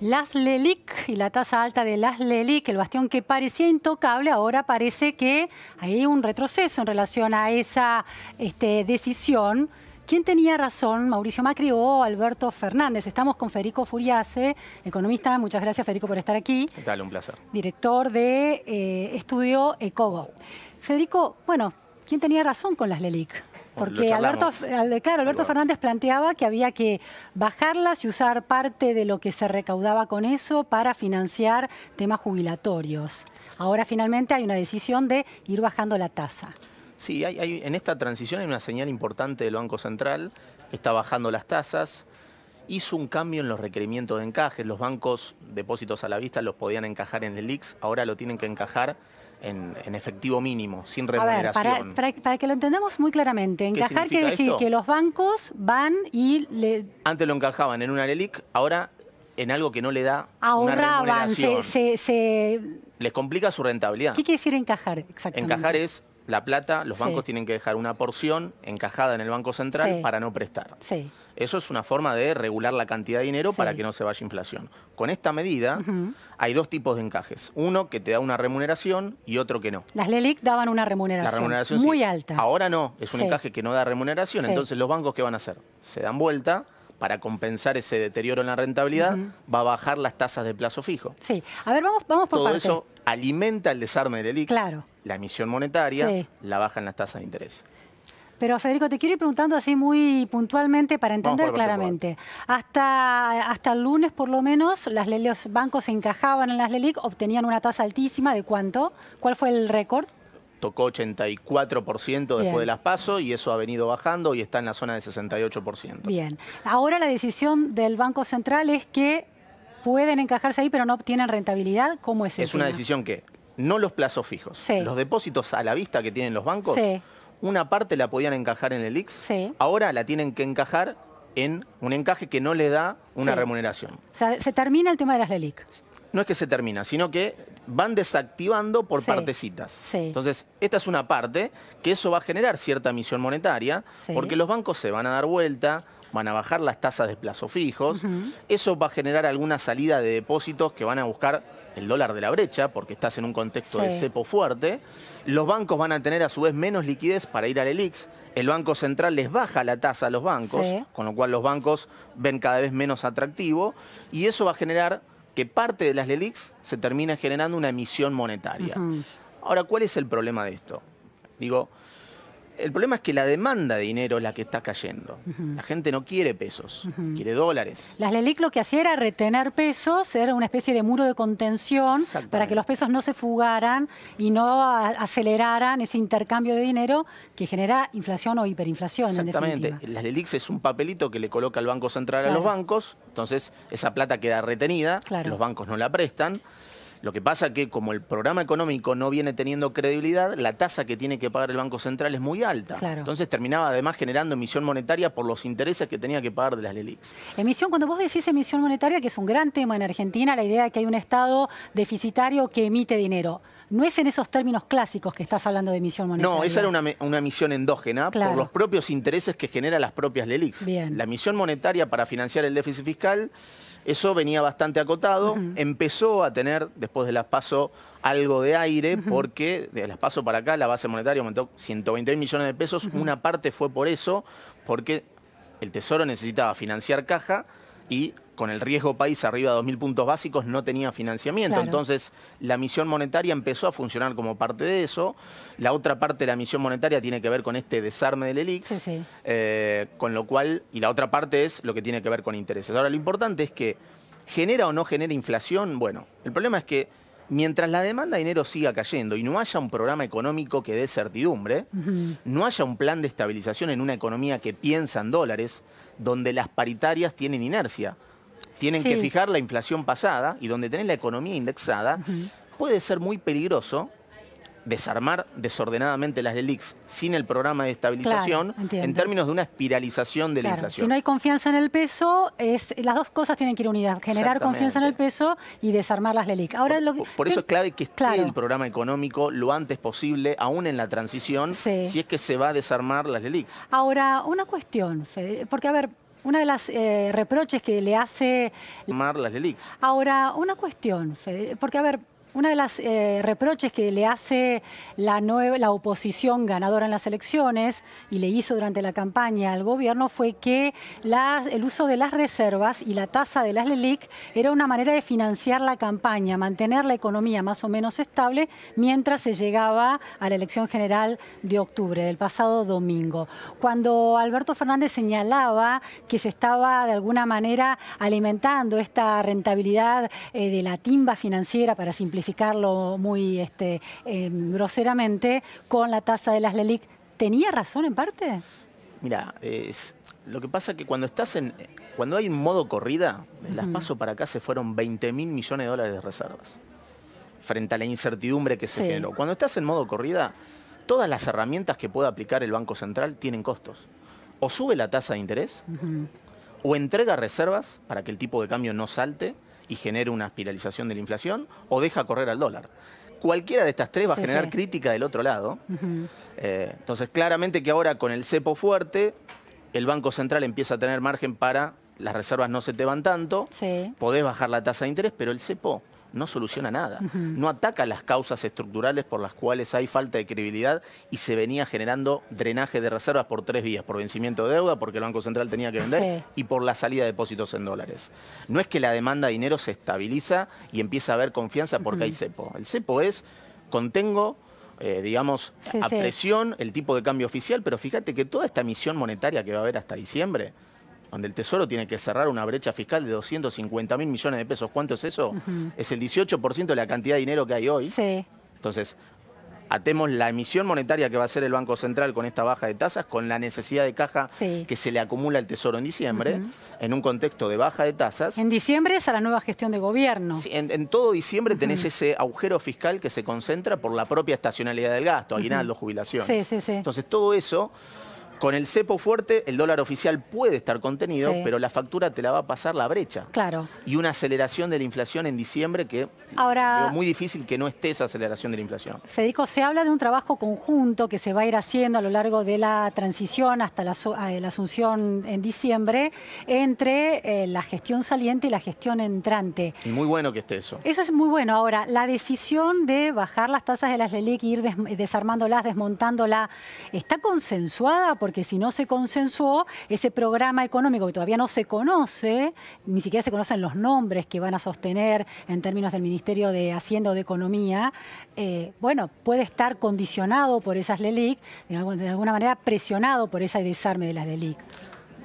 Las Lelic y la tasa alta de Las Lelic, el bastión que parecía intocable, ahora parece que hay un retroceso en relación a esa este, decisión. ¿Quién tenía razón, Mauricio Macri o Alberto Fernández? Estamos con Federico Furiase, economista. Muchas gracias, Federico, por estar aquí. ¿Qué tal? Un placer. Director de eh, Estudio Ecogo. Federico, bueno, ¿quién tenía razón con las Lelic? Porque Alberto, claro, Alberto Fernández planteaba que había que bajarlas y usar parte de lo que se recaudaba con eso para financiar temas jubilatorios. Ahora finalmente hay una decisión de ir bajando la tasa. Sí, hay, en esta transición hay una señal importante del Banco Central, está bajando las tasas, hizo un cambio en los requerimientos de encaje, los bancos depósitos a la vista los podían encajar en el IX, ahora lo tienen que encajar en, efectivo mínimo, sin remuneración. A para, que lo entendamos muy claramente, encajar quiere decir que los bancos van y le... Antes lo encajaban en una LELIC, ahora en algo que no le da Ahorraban, una remuneración. Se, se... Les complica su rentabilidad. ¿Qué quiere decir encajar exactamente? Encajar es la plata, los bancos tienen que dejar una porción encajada en el Banco Central para no prestar. Sí. Eso es una forma de regular la cantidad de dinero para que no se vaya inflación. Con esta medida hay dos tipos de encajes. Uno que te da una remuneración y otro que no. Las LELIC daban una remuneración, remuneración muy alta. Ahora no, es un encaje que no da remuneración. Entonces los bancos, ¿qué van a hacer? Se dan vuelta para compensar ese deterioro en la rentabilidad, va a bajar las tasas de plazo fijo. Sí, a ver, vamos, vamos por Todo eso alimenta el desarme de IC, claro. la emisión monetaria, la baja las tasas de interés. Pero Federico, te quiero ir preguntando así muy puntualmente para entender claramente. Hasta, hasta el lunes, por lo menos, las, los bancos se encajaban en las LELIC, obtenían una tasa altísima. ¿De cuánto? ¿Cuál fue el récord? tocó 84% después de las pasos y eso ha venido bajando y está en la zona de 68%. Bien. Ahora la decisión del Banco Central es que pueden encajarse ahí pero no obtienen rentabilidad. ¿Cómo es eso? Es una decisión que no los plazos fijos, los depósitos a la vista que tienen los bancos, una parte la podían encajar en el IX, ahora la tienen que encajar en un encaje que no le da una remuneración. O sea, se termina el tema de las LELIC no es que se termina, sino que van desactivando por partecitas. Entonces, esta es una parte que eso va a generar cierta emisión monetaria, porque los bancos se van a dar vuelta, van a bajar las tasas de plazo fijos, eso va a generar alguna salida de depósitos que van a buscar el dólar de la brecha, porque estás en un contexto de cepo fuerte, los bancos van a tener a su vez menos liquidez para ir al ELIX, el Banco Central les baja la tasa a los bancos, con lo cual los bancos ven cada vez menos atractivo, y eso va a generar que parte de las LELIX se termina generando una emisión monetaria. Ahora, ¿cuál es el problema de esto? Digo, el problema es que la demanda de dinero es la que está cayendo. La gente no quiere pesos, quiere dólares. Las LELIC lo que hacía era retener pesos, era una especie de muro de contención para que los pesos no se fugaran y no aceleraran ese intercambio de dinero que genera inflación o hiperinflación. Exactamente. Las LELIC es un papelito que le coloca el Banco Central a los bancos, entonces esa plata queda retenida, los bancos no la prestan. Lo que pasa es que como el programa económico no viene teniendo credibilidad, la tasa que tiene que pagar el Banco Central es muy alta. Entonces terminaba además generando emisión monetaria por los intereses que tenía que pagar de las LELIX. Emisión, cuando vos decís emisión monetaria, que es un gran tema en Argentina, la idea de que hay un Estado deficitario que emite dinero. No es en esos términos clásicos que estás hablando de emisión monetaria. No, esa era una, emisión endógena por los propios intereses que genera las propias LELIX. La emisión monetaria para financiar el déficit fiscal, eso venía bastante acotado, empezó a tener después de las PASO algo de aire, porque de las PASO para acá la base monetaria aumentó 120 millones de pesos, una parte fue por eso, porque el Tesoro necesitaba financiar caja y con el riesgo país arriba de 2.000 puntos básicos no tenía financiamiento. Entonces, la misión monetaria empezó a funcionar como parte de eso. La otra parte de la misión monetaria tiene que ver con este desarme del ELIX, eh, con lo cual, y la otra parte es lo que tiene que ver con intereses. Ahora, lo importante es que ¿Genera o no genera inflación? Bueno, el problema es que mientras la demanda de dinero siga cayendo y no haya un programa económico que dé certidumbre, no haya un plan de estabilización en una economía que piensa en dólares, donde las paritarias tienen inercia, tienen que fijar la inflación pasada y donde tenés la economía indexada, puede ser muy peligroso desarmar desordenadamente las delix sin el programa de estabilización en términos de una espiralización de la inflación. Si no hay confianza en el peso, las dos cosas tienen que ir unidas, generar confianza en el peso y desarmar las LELIC. Ahora, por, eso es clave que esté el programa económico lo antes posible, aún en la transición, si es que se va a desarmar las delix Ahora, una cuestión, Fede, porque a ver, una de las eh, reproches que le hace... Desarmar las delix Ahora, una cuestión, Fede, porque a ver... Una de las eh, reproches que le hace la, oposición ganadora en las elecciones y le hizo durante la campaña al gobierno fue que el uso de las reservas y la tasa de las LELIC era una manera de financiar la campaña, mantener la economía más o menos estable mientras se llegaba a la elección general de octubre, del pasado domingo. Cuando Alberto Fernández señalaba que se estaba de alguna manera alimentando esta rentabilidad eh, de la timba financiera para simplificar lo muy este, em, groseramente, con la tasa de las LELIC. ¿Tenía razón en parte? Mira, lo que pasa es que cuando estás en. Cuando hay un modo corrida, las paso para acá se fueron 20 mil millones de dólares de reservas. Frente a la incertidumbre que se generó. Cuando estás en modo corrida, todas las herramientas que pueda aplicar el Banco Central tienen costos. O sube la tasa de interés, o entrega reservas para que el tipo de cambio no salte, y genera una espiralización de la inflación o deja correr al dólar. Cualquiera de estas tres va a generar crítica del otro lado. Eh, entonces, claramente que ahora con el cepo fuerte, el Banco Central empieza a tener margen para las reservas no se te van tanto, podés bajar la tasa de interés, pero el cepo no soluciona nada, no ataca las causas estructurales por las cuales hay falta de credibilidad y se venía generando drenaje de reservas por tres vías, por vencimiento de deuda, porque el Banco Central tenía que vender, y por la salida de depósitos en dólares. No es que la demanda de dinero se estabiliza y empieza a haber confianza porque hay cepo. El cepo es, contengo... Eh, digamos, a presión, el tipo de cambio oficial, pero fíjate que toda esta misión monetaria que va a haber hasta diciembre, donde el Tesoro tiene que cerrar una brecha fiscal de 250 mil millones de pesos. ¿Cuánto es eso? Es el 18% de la cantidad de dinero que hay hoy. Sí. Entonces, atemos la emisión monetaria que va a hacer el Banco Central con esta baja de tasas, con la necesidad de caja que se le acumula al Tesoro en diciembre, en un contexto de baja de tasas. En diciembre es a la nueva gestión de gobierno. en, todo diciembre tenés ese agujero fiscal que se concentra por la propia estacionalidad del gasto, aguinaldo, jubilaciones. Sí, sí, sí. Entonces, todo eso con el cepo fuerte, el dólar oficial puede estar contenido, pero la factura te la va a pasar la brecha. Claro. Y una aceleración de la inflación en diciembre que Ahora, es muy difícil que no esté esa aceleración de la inflación. Federico, se habla de un trabajo conjunto que se va a ir haciendo a lo largo de la transición hasta la, eh, asunción en diciembre entre eh, la gestión saliente y la gestión entrante. Y muy bueno que esté eso. Eso es muy bueno. Ahora, la decisión de bajar las tasas de las LELIC, ir desarmándolas, desmontándola, ¿está consensuada? porque si no se consensuó, ese programa económico que todavía no se conoce, ni siquiera se conocen los nombres que van a sostener en términos del Ministerio de Hacienda o de Economía, eh, bueno, puede estar condicionado por esas LELIC, de, alguna manera presionado por esa desarme de las LELIC.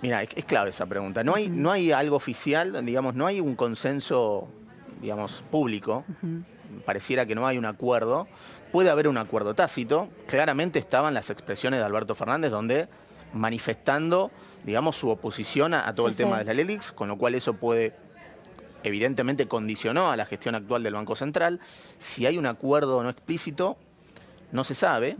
Mira, es, clave esa pregunta. No hay, no hay algo oficial, digamos, no hay un consenso, digamos, público. Pareciera que no hay un acuerdo, puede haber un acuerdo tácito. Claramente estaban las expresiones de Alberto Fernández donde manifestando, digamos, su oposición a, todo el tema de la LELIX, con lo cual eso puede, evidentemente, condicionó a la gestión actual del Banco Central. Si hay un acuerdo no explícito, no se sabe,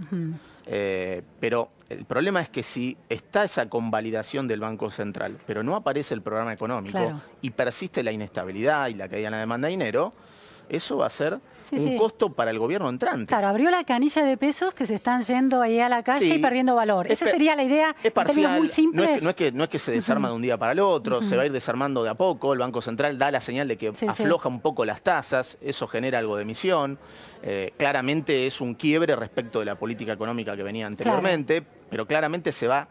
eh, pero el problema es que si está esa convalidación del Banco Central, pero no aparece el programa económico y persiste la inestabilidad y la caída en la demanda de dinero, eso va a ser un costo para el gobierno entrante. Claro, abrió la canilla de pesos que se están yendo ahí a la calle y perdiendo valor. Esa sería la idea es muy simple. No es, que, no, es que, se desarma de un día para el otro, se va a ir desarmando de a poco. El Banco Central da la señal de que afloja un poco las tasas, eso genera algo de emisión. Eh, claramente es un quiebre respecto de la política económica que venía anteriormente, pero claramente se va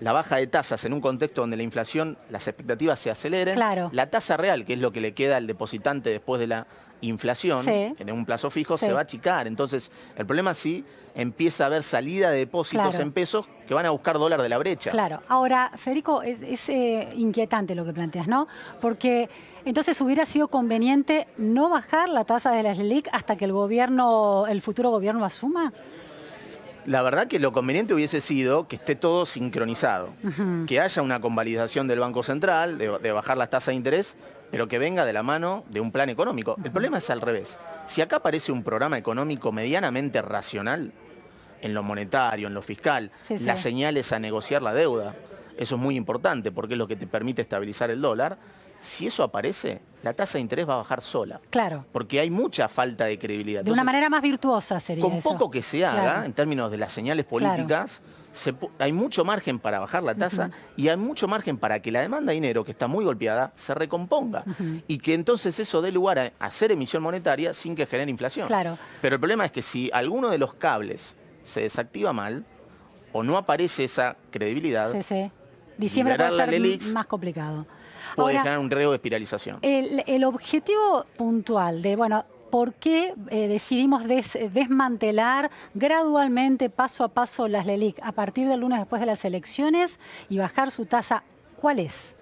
la baja de tasas en un contexto donde la inflación, las expectativas se aceleren, claro. la tasa real, que es lo que le queda al depositante después de la inflación, en un plazo fijo, se va a achicar. Entonces, el problema sí empieza a haber salida de depósitos en pesos que van a buscar dólar de la brecha. Claro. Ahora, Federico, es, eh, inquietante lo que planteas, ¿no? Porque entonces hubiera sido conveniente no bajar la tasa de las SLIC hasta que el gobierno, el futuro gobierno asuma la verdad que lo conveniente hubiese sido que esté todo sincronizado, que haya una convalidación del Banco Central, de, bajar las tasas de interés, pero que venga de la mano de un plan económico. El problema es al revés. Si acá aparece un programa económico medianamente racional, en lo monetario, en lo fiscal, las señales a negociar la deuda, eso es muy importante porque es lo que te permite estabilizar el dólar, si eso aparece, la tasa de interés va a bajar sola. Claro. Porque hay mucha falta de credibilidad. de una manera más virtuosa sería. Con poco que se haga, en términos de las señales políticas, hay mucho margen para bajar la tasa y hay mucho margen para que la demanda de dinero, que está muy golpeada, se recomponga. Y que entonces eso dé lugar a hacer emisión monetaria sin que genere inflación. Claro. Pero el problema es que si alguno de los cables se desactiva mal o no aparece esa credibilidad, sí, sí. diciembre ser e más complicado puede generar un riesgo de espiralización. El, objetivo puntual de, bueno, por qué eh, decidimos desmantelar gradualmente, paso a paso, las LELIC a partir del lunes después de las elecciones y bajar su tasa. ¿Cuál es?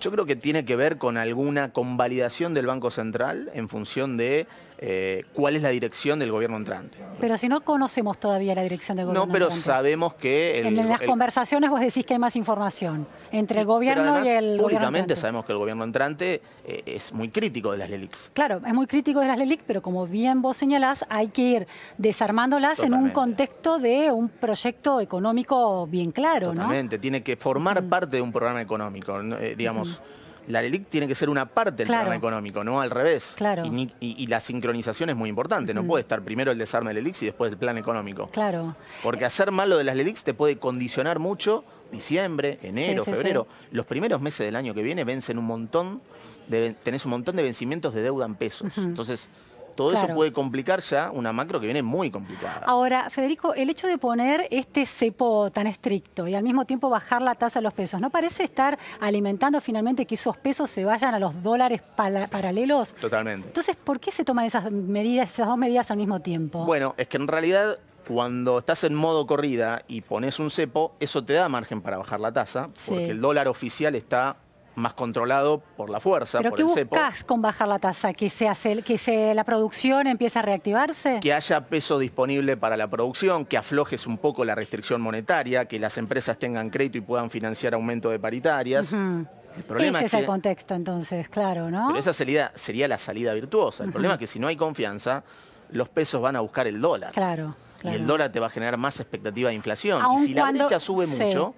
Yo creo que tiene que ver con alguna convalidación del Banco Central en función de eh, cuál es la dirección del gobierno entrante. Pero si no conocemos todavía la dirección del gobierno No, pero sabemos que... en las conversaciones vos decís que hay más información entre el gobierno y el públicamente sabemos que el gobierno entrante eh, es muy crítico de las LELICs. Claro, es muy crítico de las LELICs, pero como bien vos señalás, hay que ir desarmándolas en un contexto de un proyecto económico bien claro, Totalmente. tiene que formar parte de un programa económico, eh, digamos la LELIC tiene que ser una parte del plan económico, no al revés. Claro. Y, la sincronización es muy importante. No puede estar primero el desarme de LELIC y después el plan económico. Claro. Porque eh. hacer mal lo de las LELIC te puede condicionar mucho diciembre, enero, febrero. Los primeros meses del año que viene vencen un montón de, tenés un montón de vencimientos de deuda en pesos. Entonces, todo eso puede complicar ya una macro que viene muy complicada. Ahora, Federico, el hecho de poner este cepo tan estricto y al mismo tiempo bajar la tasa de los pesos, ¿no parece estar alimentando finalmente que esos pesos se vayan a los dólares paralelos? Totalmente. Entonces, ¿por qué se toman esas medidas, esas dos medidas al mismo tiempo? Bueno, es que en realidad cuando estás en modo corrida y pones un cepo, eso te da margen para bajar la tasa, porque el dólar oficial está más controlado por la fuerza, por qué el cepo. buscas con bajar la tasa? ¿Que, se que se, la producción empiece a reactivarse? Que haya peso disponible para la producción, que aflojes un poco la restricción monetaria, que las empresas tengan crédito y puedan financiar aumento de paritarias. El problema Ese es, el contexto, entonces, claro, ¿no? Pero esa salida sería la salida virtuosa. El problema es que si no hay confianza, los pesos van a buscar el dólar. Claro, Y el dólar te va a generar más expectativa de inflación. y si la brecha sube mucho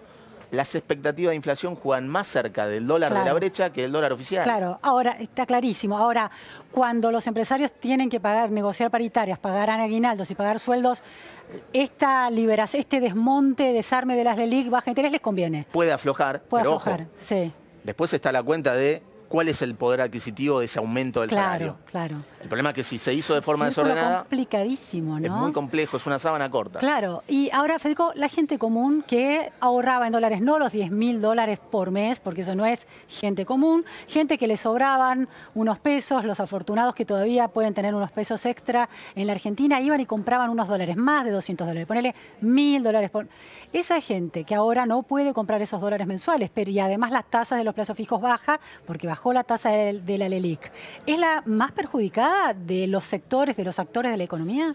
las expectativas de inflación juegan más cerca del dólar de la brecha que el dólar oficial. Claro, ahora está clarísimo. Ahora, cuando los empresarios tienen que pagar, negociar paritarias, pagar aguinaldos y pagar sueldos, esta liberación, este desmonte, desarme de las LELIC, baja interés, les conviene. Puede aflojar. Puede aflojar, sí. Después está la cuenta de cuál es el poder adquisitivo de ese aumento del salario. Claro, claro. El problema es que si se hizo de forma desordenada... Es complicadísimo, ¿no? Es muy complejo, es una sábana corta. Claro, y ahora, Federico, la gente común que ahorraba en dólares, no los 10 mil dólares por mes, porque eso no es gente común, gente que le sobraban unos pesos, los afortunados que todavía pueden tener unos pesos extra en la Argentina, iban y compraban unos dólares, más de 200 dólares, ponele mil dólares por... Esa gente que ahora no puede comprar esos dólares mensuales, pero y además las tasas de los plazos fijos baja, porque bajó la tasa de la LELIC, ¿es la más perjudicada? de los sectores, de los actores de la economía?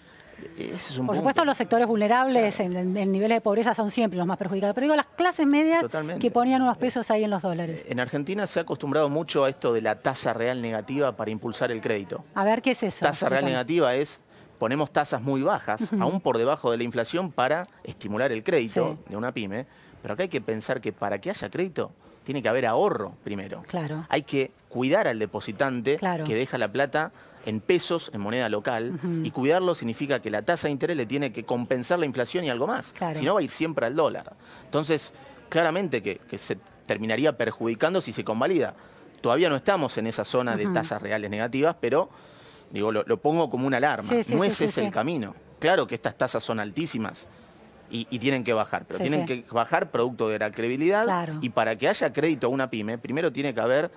Por supuesto, los sectores vulnerables en, niveles de pobreza son siempre los más perjudicados, pero digo las clases medias que ponían unos pesos ahí en los dólares. Eh, en Argentina se ha acostumbrado mucho a esto de la tasa real negativa para impulsar el crédito. A ver, ¿qué es eso? Tasa real negativa es ponemos tasas muy bajas, aún por debajo de la inflación, para estimular el crédito de una pyme. Pero acá hay que pensar que para que haya crédito tiene que haber ahorro primero. Claro. Hay que cuidar al depositante que deja la plata en pesos, en moneda local, y cuidarlo significa que la tasa de interés le tiene que compensar la inflación y algo más. Si no, va a ir siempre al dólar. Entonces, claramente que, se terminaría perjudicando si se convalida. Todavía no estamos en esa zona de tasas reales negativas, pero digo, lo, pongo como una alarma. no ese es el camino. Claro que estas tasas son altísimas, y, tienen que bajar, pero tienen que bajar producto de la credibilidad y para que haya crédito a una pyme, primero tiene que haber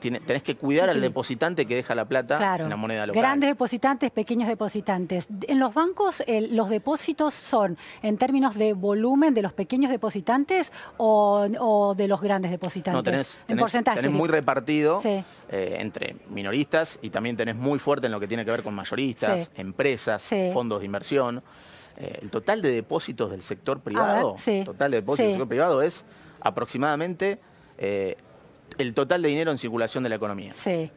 tenés que cuidar al depositante que deja la plata en la moneda local. Grandes depositantes, pequeños depositantes. En los bancos, ¿los depósitos son en términos de volumen de los pequeños depositantes o, de los grandes depositantes? en porcentaje. Tenés muy repartido eh, entre minoristas y también tenés muy fuerte en lo que tiene que ver con mayoristas, empresas, fondos de inversión. Eh, el total de depósitos del sector privado, total de depósitos del privado es aproximadamente... Eh, el total de dinero en circulación de la economía. Sí.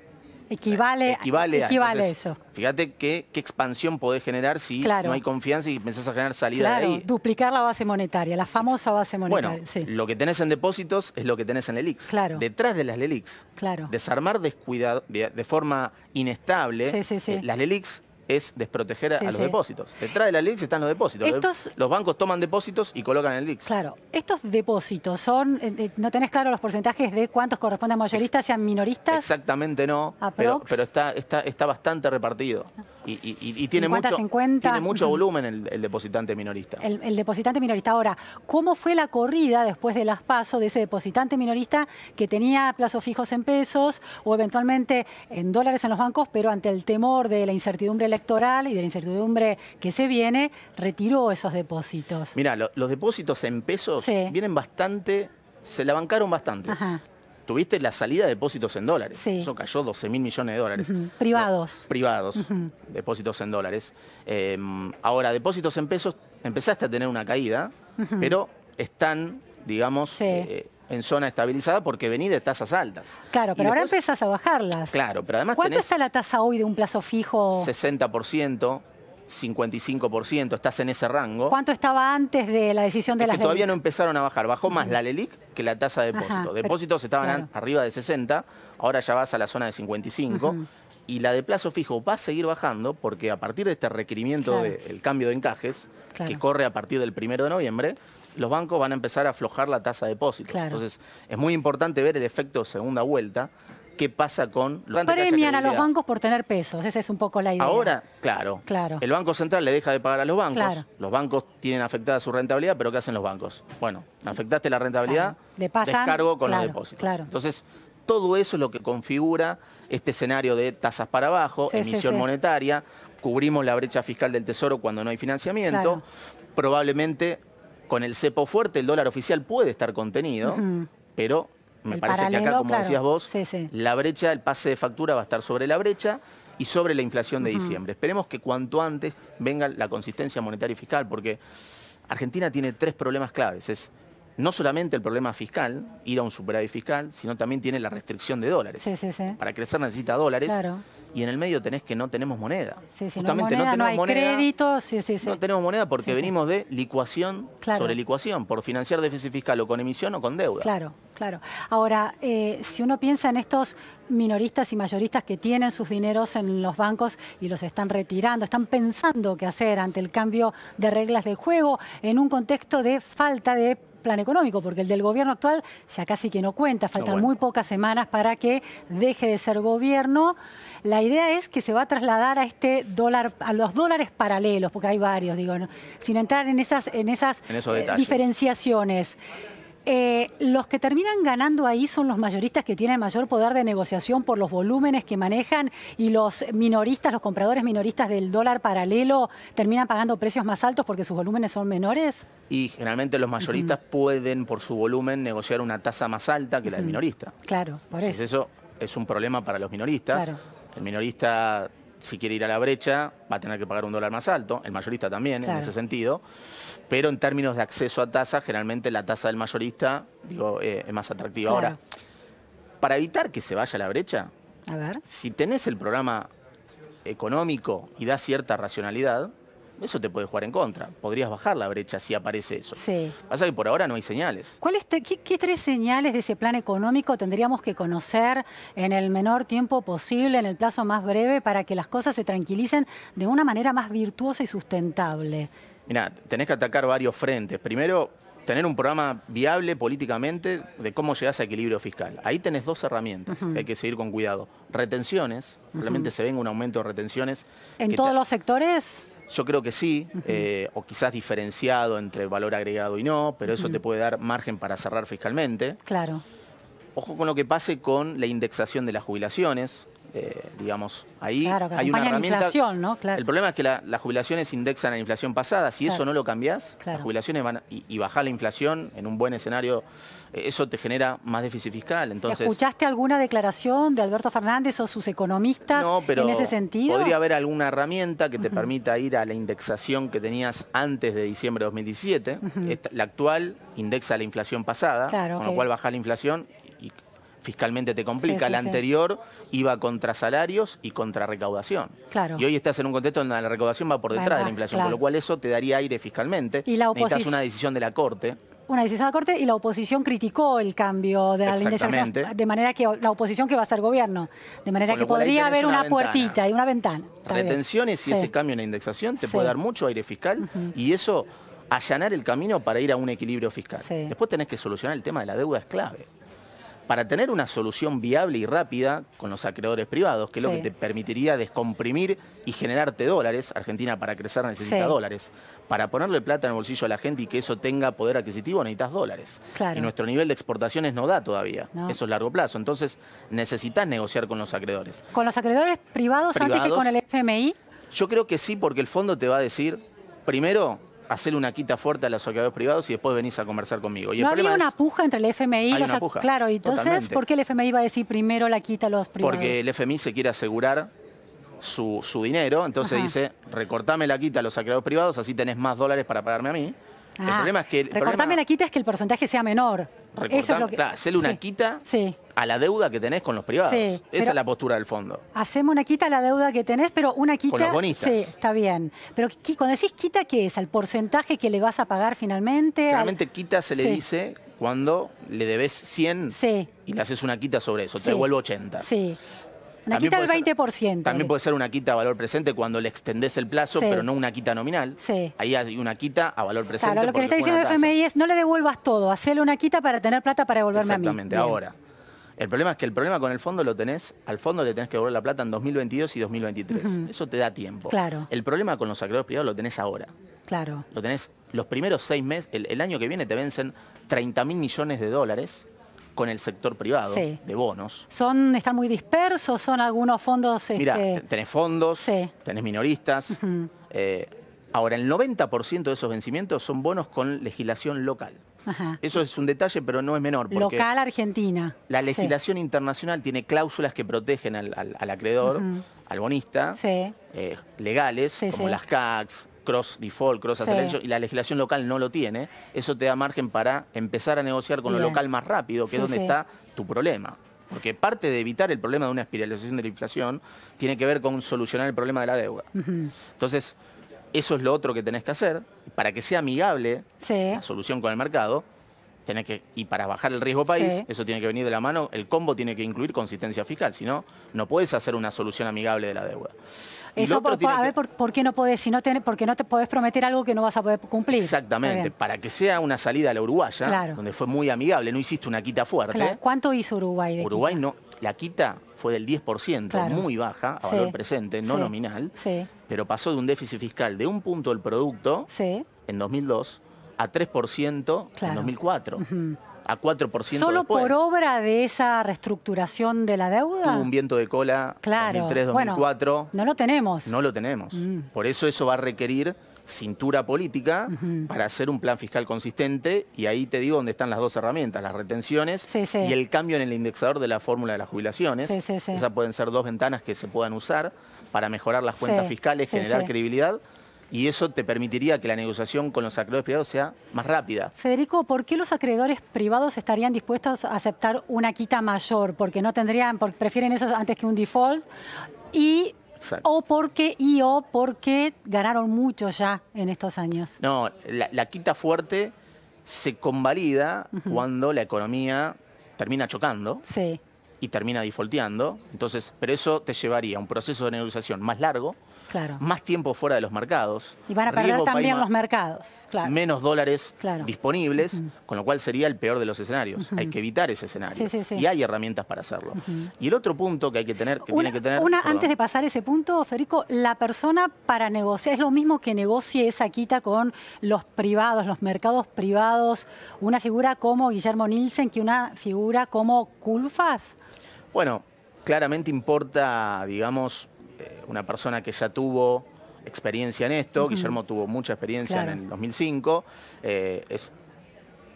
Equivale, a, equivale eso. Fíjate qué expansión podés generar si no hay confianza y pensás a generar salida de ahí. duplicar la base monetaria, la famosa base monetaria. Bueno, lo que tenés en depósitos es lo que tenés en LELIX. Claro. Detrás de las LELIX. Claro. Desarmar descuidado, de, forma inestable eh, las LELIX es desproteger a los depósitos. Te trae la LIX y están los depósitos. Los bancos toman depósitos y colocan el LIX. Claro, estos depósitos son, eh, eh, no tenés claro los porcentajes de cuántos corresponden a mayoristas y a minoristas. Exactamente no, pero, pero, está, está, está bastante repartido. Y, tiene, mucho, volumen el, depositante minorista. El, depositante minorista. Ahora, ¿cómo fue la corrida después de aspaso pasos de ese depositante minorista que tenía plazos fijos en pesos o eventualmente en dólares en los bancos, pero ante el temor de la incertidumbre electoral? y de la incertidumbre que se viene, retiró esos depósitos. Mira, los depósitos en pesos vienen bastante, se la bancaron bastante. Tuviste la salida de depósitos en dólares. Eso cayó 12 mil millones de dólares. Privados. privados, depósitos en dólares. Em, ahora, depósitos en pesos, empezaste a tener una caída, pero están, digamos, eh, en zona estabilizada porque venía de tasas altas. Claro, pero ahora empiezas a bajarlas. Claro, pero además ¿Cuánto está la tasa hoy de un plazo fijo? 60%. 55%, estás en ese rango. ¿Cuánto estaba antes de la decisión de la que todavía no empezaron a bajar. Bajó más la LELIC que la tasa de depósito. Depósitos estaban arriba de 60, ahora ya vas a la zona de 55. Y la de plazo fijo va a seguir bajando porque a partir de este requerimiento del cambio de encajes, que corre a partir del primero de noviembre, los bancos van a empezar a aflojar la tasa de depósitos. Entonces, es muy importante ver el efecto segunda vuelta, qué pasa con... Los Premian a los bancos por tener pesos, esa es un poco la idea. Ahora, claro, claro. el Banco Central le deja de pagar a los bancos, los bancos tienen afectada su rentabilidad, pero ¿qué hacen los bancos? Bueno, afectaste la rentabilidad, De descargo con los depósitos. Entonces, todo eso es lo que configura este escenario de tasas para abajo, emisión monetaria, cubrimos la brecha fiscal del Tesoro cuando no hay financiamiento, probablemente con el cepo fuerte el dólar oficial puede estar contenido, pero me parece que acá, como decías vos, la brecha, el pase de factura va a estar sobre la brecha y sobre la inflación de diciembre. Esperemos que cuanto antes venga la consistencia monetaria y fiscal, porque Argentina tiene tres problemas claves. Es no solamente el problema fiscal, ir a un superávit fiscal, sino también tiene la restricción de dólares. Para crecer necesita dólares y en el medio tenés que no tenemos moneda. no, tenemos moneda. Crédito, no tenemos moneda porque venimos de licuación sobre licuación, por financiar déficit fiscal o con emisión o con deuda. Claro, claro. Ahora, eh, si uno piensa en estos minoristas y mayoristas que tienen sus dineros en los bancos y los están retirando, están pensando qué hacer ante el cambio de reglas del juego en un contexto de falta de plan económico, porque el del gobierno actual ya casi que no cuenta, faltan muy pocas semanas para que deje de ser gobierno. La idea es que se va a trasladar a este dólar, a los dólares paralelos, porque hay varios, digo, sin entrar en esas, eh, diferenciaciones. Eh, los que terminan ganando ahí son los mayoristas que tienen mayor poder de negociación por los volúmenes que manejan y los minoristas, los compradores minoristas del dólar paralelo terminan pagando precios más altos porque sus volúmenes son menores. Y generalmente los mayoristas pueden por su volumen negociar una tasa más alta que la del minorista. Claro, por Entonces eso. eso es un problema para los minoristas. El minorista si quiere ir a la brecha, va a tener que pagar un dólar más alto, el mayorista también, en ese sentido. Pero en términos de acceso a tasa, generalmente la tasa del mayorista digo, eh, es más atractiva. Ahora, para evitar que se vaya a la brecha, si tenés el programa económico y da cierta racionalidad, eso te puede jugar en contra. Podrías bajar la brecha si aparece eso. Sí. Pasa que por ahora no hay señales. ¿Cuáles qué, tres señales de ese plan económico tendríamos que conocer en el menor tiempo posible, en el plazo más breve, para que las cosas se tranquilicen de una manera más virtuosa y sustentable? Mira, tenés que atacar varios frentes. Primero, tener un programa viable políticamente de cómo llegás a equilibrio fiscal. Ahí tenés dos herramientas que hay que seguir con cuidado. Retenciones, realmente se ve un aumento de retenciones. ¿En todos los sectores? Yo creo que sí, eh, o quizás diferenciado entre valor agregado y no, pero eso te puede dar margen para cerrar fiscalmente. Claro. Ojo con lo que pase con la indexación de las jubilaciones. Eh, digamos, ahí hay una herramienta. inflación, ¿no? Claro. El problema es que las jubilaciones indexan a la inflación pasada. Si eso no lo cambiás, las jubilaciones van y, bajar la inflación en un buen escenario, eh, eso te genera más déficit fiscal. Entonces, ¿Escuchaste alguna declaración de Alberto Fernández o sus economistas pero en ese sentido? Podría haber alguna herramienta que te permita ir a la indexación que tenías antes de diciembre de 2017. la actual indexa la inflación pasada, con lo cual baja la inflación y fiscalmente te complica. la anterior iba contra salarios y contra recaudación. Claro. Y hoy estás en un contexto donde la recaudación va por detrás de la inflación, con lo cual eso te daría aire fiscalmente. Y la Necesitas una decisión de la Corte una decisión de la Corte y la oposición criticó el cambio de la indexación, de manera que la oposición que va a ser gobierno, de manera que podría haber una, puertita y una ventana. Retenciones y ese cambio en la indexación te puede dar mucho aire fiscal y eso allanar el camino para ir a un equilibrio fiscal. Después tenés que solucionar el tema de la deuda es clave para tener una solución viable y rápida con los acreedores privados, que es lo que te permitiría descomprimir y generarte dólares. Argentina para crecer necesita dólares. Para ponerle plata en el bolsillo a la gente y que eso tenga poder adquisitivo necesitas dólares. Claro. Y nuestro nivel de exportaciones no da todavía. Eso es largo plazo. Entonces necesitas negociar con los acreedores. ¿Con los acreedores privados, privados antes que con el FMI? Yo creo que sí, porque el fondo te va a decir, primero, hacer una quita fuerte a los acreedores privados y después venís a conversar conmigo. Y no había una puja entre el FMI y los privados? Claro, entonces, ¿por qué el FMI va a decir primero la quita a los privados? Porque el FMI se quiere asegurar su, su dinero, entonces dice, recortame la quita a los acreedores privados, así tenés más dólares para pagarme a mí el ah, problema es que... El la quita es que el porcentaje sea menor. Eso es claro, hacerle una quita a la deuda que tenés con los privados. Esa es la postura del fondo. Hacemos una quita a la deuda que tenés, pero una quita... Con los bonistas. Sí, está bien. Pero cuando decís quita, ¿qué es? ¿Al porcentaje que le vas a pagar finalmente? Realmente quita se le dice cuando le debes 100 y le haces una quita sobre eso. Te devuelvo 80. Sí. Una quita del 20%. también puede ser una quita a valor presente cuando le extendés el plazo, pero no una quita nominal. Sí. Ahí hay una quita a valor presente. Claro, lo que le está diciendo el FMI es no le devuelvas todo, hazle una quita para tener plata para devolverme a mí. Exactamente, ahora. El problema es que el problema con el fondo lo tenés, al fondo le tenés que devolver la plata en 2022 y 2023. Eso te da tiempo. Claro. El problema con los acreedores privados lo tenés ahora. Claro. Lo tenés los primeros seis meses, el, el año que viene te vencen 30 mil millones de dólares con el sector privado de bonos. Son, ¿Están muy dispersos? ¿Son algunos fondos...? Mira, este, tenés fondos, tenés minoristas. Eh, ahora, el 90% de esos vencimientos son bonos con legislación local. Eso es un detalle, pero no es menor. local Argentina. La legislación internacional tiene cláusulas que protegen al, acreedor, al bonista, eh, legales, como las CACs, cross default, cross acceleration, y la legislación local no lo tiene, eso te da margen para empezar a negociar con lo local más rápido, que es donde está tu problema. Porque parte de evitar el problema de una espiralización de la inflación tiene que ver con solucionar el problema de la deuda. Entonces, eso es lo otro que tenés que hacer para que sea amigable la solución con el mercado que, y para bajar el riesgo país, eso tiene que venir de la mano, el combo tiene que incluir consistencia fiscal, si no, no puedes hacer una solución amigable de la deuda. por, a ver, por, qué no podés? Si no porque no te podés prometer algo que no vas a poder cumplir. Exactamente, para que sea una salida a la Uruguaya, donde fue muy amigable, no hiciste una quita fuerte. ¿Cuánto hizo Uruguay? De Uruguay no, la quita fue del 10%, muy baja a valor presente, no nominal, pero pasó de un déficit fiscal de un punto del producto en 2002 a 3% en 2004. a A 4% ¿Solo por obra de esa reestructuración de la deuda? Tuvo un viento de cola claro. 2003, 2004. no lo tenemos. No lo tenemos. Mm. Por eso eso va a requerir cintura política para hacer un plan fiscal consistente y ahí te digo dónde están las dos herramientas, las retenciones y el cambio en el indexador de la fórmula de las jubilaciones. Esas pueden ser dos ventanas que se puedan usar para mejorar las cuentas fiscales, generar credibilidad y eso te permitiría que la negociación con los acreedores privados sea más rápida. Federico, ¿por qué los acreedores privados estarían dispuestos a aceptar una quita mayor? Porque no tendrían, porque prefieren eso antes que un default y O porque, y o porque ganaron mucho ya en estos años. No, la, quita fuerte se convalida cuando la economía termina chocando y termina defaulteando. Entonces, pero eso te llevaría a un proceso de negociación más largo, más tiempo fuera de los mercados. Y van a perder también los mercados, Menos dólares disponibles, con lo cual sería el peor de los escenarios. Hay que evitar ese escenario. Y hay herramientas para hacerlo. Y el otro punto que hay que tener, antes de pasar ese punto, Federico, la persona para negociar, es lo mismo que negocie esa quita con los privados, los mercados privados, una figura como Guillermo Nielsen que una figura como Culfas. Bueno, claramente importa, digamos, eh, una persona que ya tuvo experiencia en esto, Guillermo tuvo mucha experiencia en el 2005, eh, es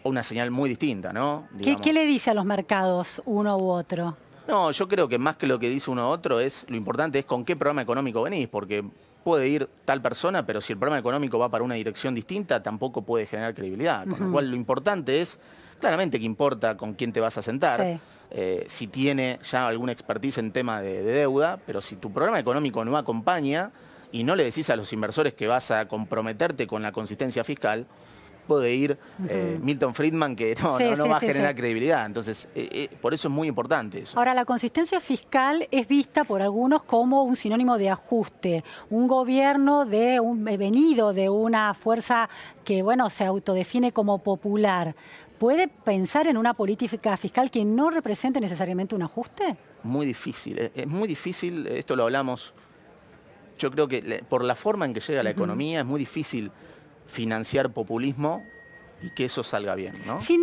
una señal muy distinta, ¿no? ¿Qué, le dice a los mercados uno u otro? No, yo creo que más que lo que dice uno u otro es, lo importante es con qué programa económico venís, porque puede ir tal persona, pero si el programa económico va para una dirección distinta, tampoco puede generar credibilidad. Con lo cual, lo importante es claramente que importa con quién te vas a sentar, eh, si tiene ya alguna expertise en tema de, deuda, pero si tu programa económico no acompaña y no le decís a los inversores que vas a comprometerte con la consistencia fiscal, puede ir eh, Milton Friedman que no, va a generar credibilidad. Entonces, eh, por eso es muy importante eso. Ahora, la consistencia fiscal es vista por algunos como un sinónimo de ajuste, un gobierno de un, venido de una fuerza que, bueno, se autodefine como popular. ¿Puede pensar en una política fiscal que no represente necesariamente un ajuste? Muy difícil, eh, es muy difícil, esto lo hablamos, yo creo que por la forma en que llega la economía es muy difícil financiar populismo y que eso salga bien, ¿no? yo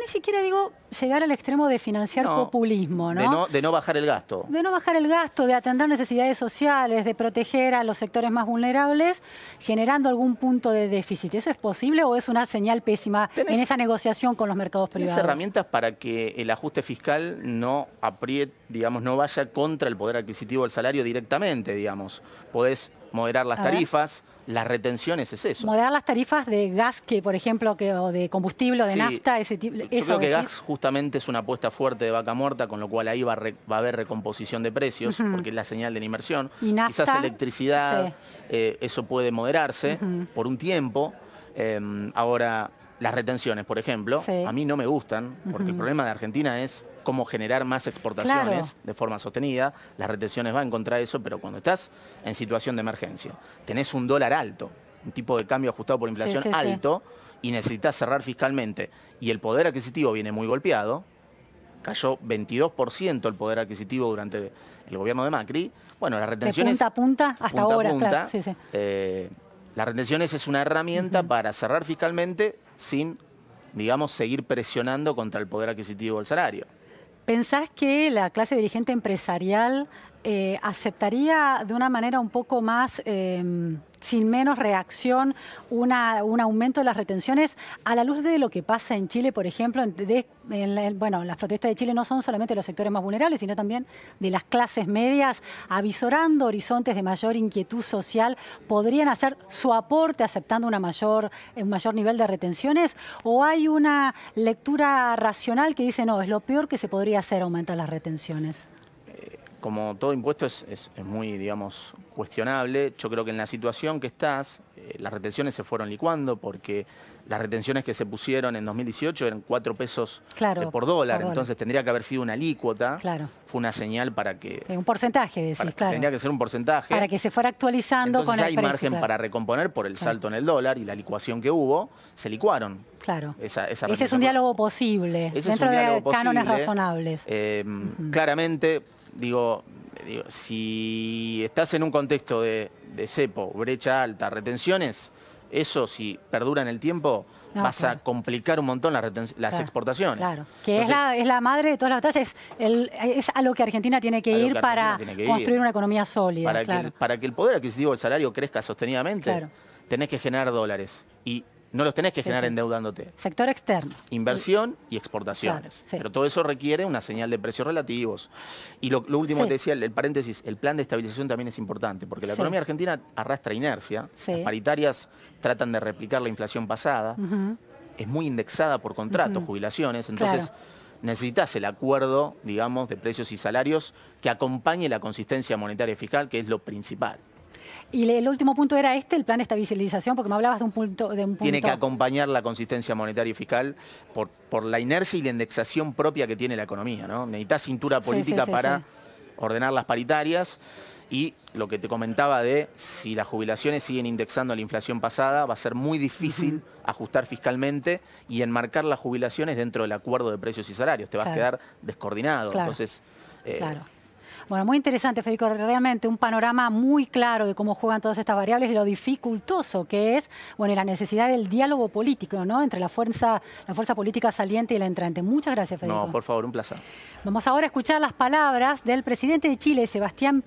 ni siquiera digo llegar al extremo de financiar populismo, ¿no? De, ¿no? bajar el gasto. De no bajar el gasto, de atender necesidades sociales, de proteger a los sectores más vulnerables, generando algún punto de déficit. ¿Eso es posible o es una señal pésima en esa negociación con los mercados privados? Tienes herramientas para que el ajuste fiscal no apriete, digamos, no vaya contra el poder adquisitivo del salario directamente, digamos? Podés moderar las tarifas las retenciones es eso. Moderar las tarifas de gas, que por ejemplo, que, o de combustible o de nafta, ese tipo. Yo creo que gas justamente es una apuesta fuerte de vaca muerta, con lo cual ahí va a, haber recomposición de precios, porque es la señal de la inversión. Y Quizás electricidad, eh, eso puede moderarse por un tiempo. Em, ahora, las retenciones, por ejemplo, a mí no me gustan, porque el problema de Argentina es cómo generar más exportaciones de forma sostenida. Las retenciones van contra eso, pero cuando estás en situación de emergencia, tenés un dólar alto, un tipo de cambio ajustado por inflación alto, y necesitas cerrar fiscalmente, y el poder adquisitivo viene muy golpeado, cayó 22% el poder adquisitivo durante el gobierno de Macri. Bueno, las retenciones... De punta punta, hasta ahora, eh, las retenciones es una herramienta para cerrar fiscalmente sin, digamos, seguir presionando contra el poder adquisitivo del salario. ¿Pensás que la clase dirigente empresarial eh, aceptaría de una manera un poco más... Em, sin menos reacción un aumento de las retenciones a la luz de lo que pasa en Chile, por ejemplo, bueno, las protestas de Chile no son solamente los sectores más vulnerables, sino también de las clases medias, avisorando horizontes de mayor inquietud social, podrían hacer su aporte aceptando una mayor, un mayor nivel de retenciones, o hay una lectura racional que dice, no, es lo peor que se podría hacer aumentar las retenciones como todo impuesto es, muy, digamos, cuestionable, yo creo que en la situación que estás, eh, las retenciones se fueron licuando porque las retenciones que se pusieron en 2018 eran 4 pesos eh, por, dólar, entonces tendría que haber sido una alícuota. Claro. Fue una señal para que... Un porcentaje, decís, claro. Tendría que ser un porcentaje. Para que se fuera actualizando con hay el precio, margen para recomponer por el salto en el dólar y la licuación que hubo, se licuaron. Claro. Ese es un diálogo posible, dentro un diálogo de posible, cánones razonables. Eh, claramente digo, si estás en un contexto de, cepo, brecha alta, retenciones, eso si perdura en el tiempo, ah, vas a complicar un montón las, exportaciones. Claro, que es, la, madre de todas las batallas, es, a lo que Argentina tiene que ir para construir una economía sólida. Para, que, el poder adquisitivo del salario crezca sostenidamente, tenés que generar dólares. Y no los tenés que generar endeudándote. Sector externo. Inversión y, exportaciones. Pero todo eso requiere una señal de precios relativos. Y lo, último que te decía, el, paréntesis, el plan de estabilización también es importante, porque la economía argentina arrastra inercia, las paritarias tratan de replicar la inflación pasada, es muy indexada por contratos, jubilaciones, entonces... necesitas el acuerdo, digamos, de precios y salarios que acompañe la consistencia monetaria y fiscal, que es lo principal. Y el último punto era este, el plan de estabilización, porque me hablabas de un punto... De Tiene que acompañar la consistencia monetaria y fiscal por, la inercia y la indexación propia que tiene la economía. ¿no? Necesitas cintura política para ordenar las paritarias y lo que te comentaba de si las jubilaciones siguen indexando la inflación pasada, va a ser muy difícil ajustar fiscalmente y enmarcar las jubilaciones dentro del acuerdo de precios y salarios. Te vas a quedar descoordinado. Entonces, eh, claro. Bueno, muy interesante, Federico. Realmente un panorama muy claro de cómo juegan todas estas variables y lo dificultoso que es, bueno, y la necesidad del diálogo político, ¿no? Entre la fuerza, la fuerza política saliente y la entrante. Muchas gracias, Federico. No, por favor, un placer. Vamos ahora a escuchar las palabras del presidente de Chile, Sebastián